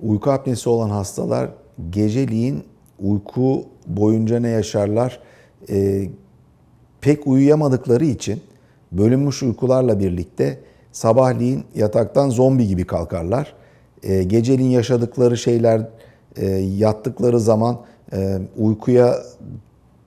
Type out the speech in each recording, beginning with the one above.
Uyku apnesi olan hastalar geceliğin uyku boyunca ne yaşarlar? E, pek uyuyamadıkları için bölünmüş uykularla birlikte sabahleyin yataktan zombi gibi kalkarlar. E, geceliğin yaşadıkları şeyler e, yattıkları zaman e, uykuya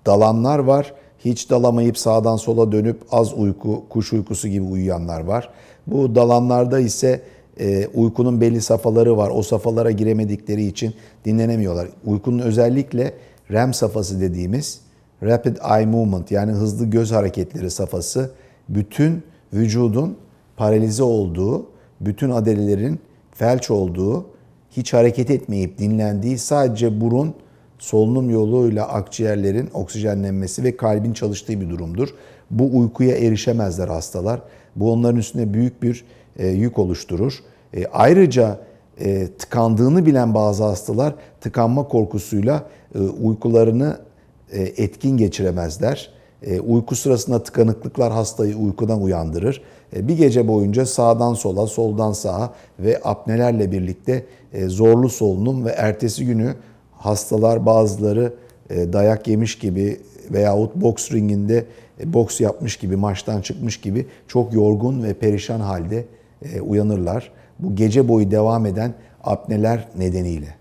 dalanlar var. Hiç dalamayıp sağdan sola dönüp az uyku, kuş uykusu gibi uyuyanlar var. Bu dalanlarda ise ee, uykunun belli safhaları var. O safhalara giremedikleri için dinlenemiyorlar. Uykunun özellikle REM safhası dediğimiz rapid eye movement yani hızlı göz hareketleri safhası bütün vücudun paralize olduğu, bütün adalelerin felç olduğu, hiç hareket etmeyip dinlendiği sadece burun solunum yoluyla akciğerlerin oksijenlenmesi ve kalbin çalıştığı bir durumdur. Bu uykuya erişemezler hastalar. Bu onların üstüne büyük bir e, yük oluşturur. E, ayrıca e, tıkandığını bilen bazı hastalar tıkanma korkusuyla e, uykularını e, etkin geçiremezler. E, uyku sırasında tıkanıklıklar hastayı uykudan uyandırır. E, bir gece boyunca sağdan sola, soldan sağa ve apnelerle birlikte e, zorlu solunum ve ertesi günü hastalar bazıları e, dayak yemiş gibi veyahut boks ringinde e, boks yapmış gibi, maçtan çıkmış gibi çok yorgun ve perişan halde e, uyanırlar bu gece boyu devam eden apneler nedeniyle.